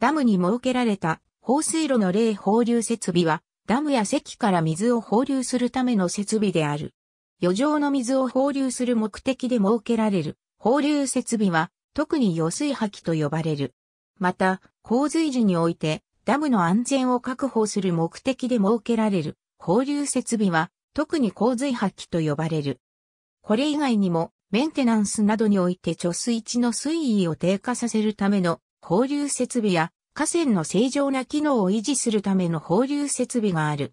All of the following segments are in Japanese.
ダムに設けられた放水路の例放流設備は、ダムや堰から水を放流するための設備である。余剰の水を放流する目的で設けられる放流設備は、特に余水破棄と呼ばれる。また、洪水時において、ダムの安全を確保する目的で設けられる放流設備は、特に洪水破棄と呼ばれる。これ以外にも、メンテナンスなどにおいて貯水池の水位を低下させるための放流設備や河川の正常な機能を維持するための放流設備がある。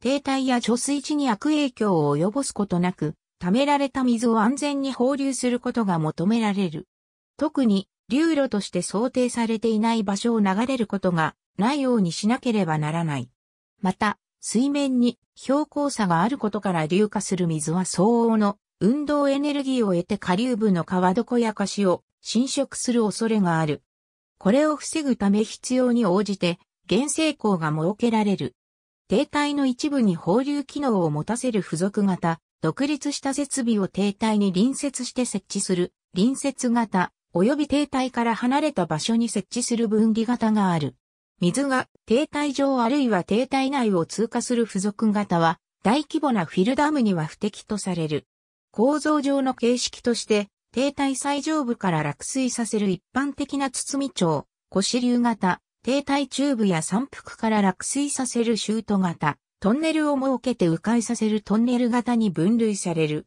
停滞や貯水池に悪影響を及ぼすことなく、溜められた水を安全に放流することが求められる。特に、流路として想定されていない場所を流れることがないようにしなければならない。また、水面に標高差があることから硫化する水は相応の運動エネルギーを得て下流部の川床や菓子を侵食する恐れがある。これを防ぐため必要に応じて、原生港が設けられる。停滞の一部に放流機能を持たせる付属型、独立した設備を停滞に隣接して設置する、隣接型、及び停滞から離れた場所に設置する分離型がある。水が停滞上あるいは停滞内を通過する付属型は、大規模なフィルダムには不適とされる。構造上の形式として、停滞最上部から落水させる一般的な包み町、腰流型、停滞中部や山腹から落水させるシュート型、トンネルを設けて迂回させるトンネル型に分類される。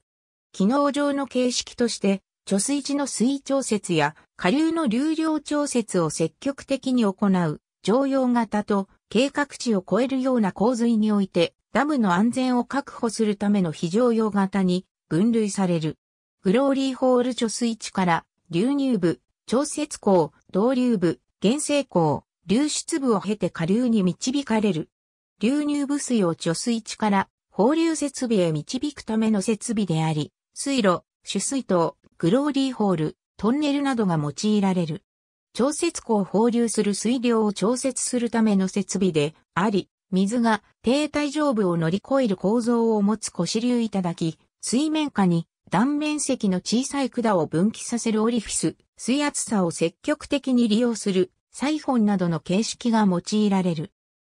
機能上の形式として、貯水池の水位調節や下流の流量調節を積極的に行う、常用型と計画値を超えるような洪水において、ダムの安全を確保するための非常用型に分類される。グローリーホール貯水池から流入部、調節口、導流部、原生口、流出部を経て下流に導かれる。流入部水を貯水池から放流設備へ導くための設備であり、水路、取水塔、グローリーホール、トンネルなどが用いられる。調節口を放流する水量を調節するための設備であり、水が低体上部を乗り越える構造を持つ腰流いただき、水面下に断面積の小さい管を分岐させるオリフィス、水圧差を積極的に利用するサイフォンなどの形式が用いられる。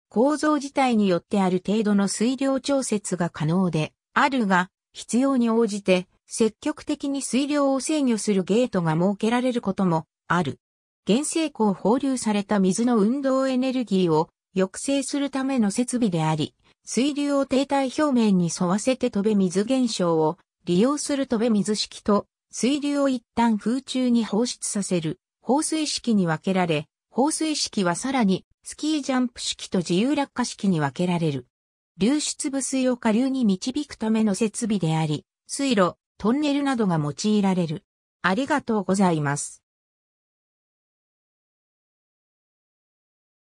構造自体によってある程度の水量調節が可能で、あるが、必要に応じて、積極的に水量を制御するゲートが設けられることもある。原生庫を放流された水の運動エネルギーを抑制するための設備であり、水流を停滞表面に沿わせて飛べ水現象を利用する飛べ水式と水流を一旦空中に放出させる放水式に分けられ、放水式はさらにスキージャンプ式と自由落下式に分けられる。流出部水を下流に導くための設備であり、水路、トンネルなどが用いられる。ありがとうございます。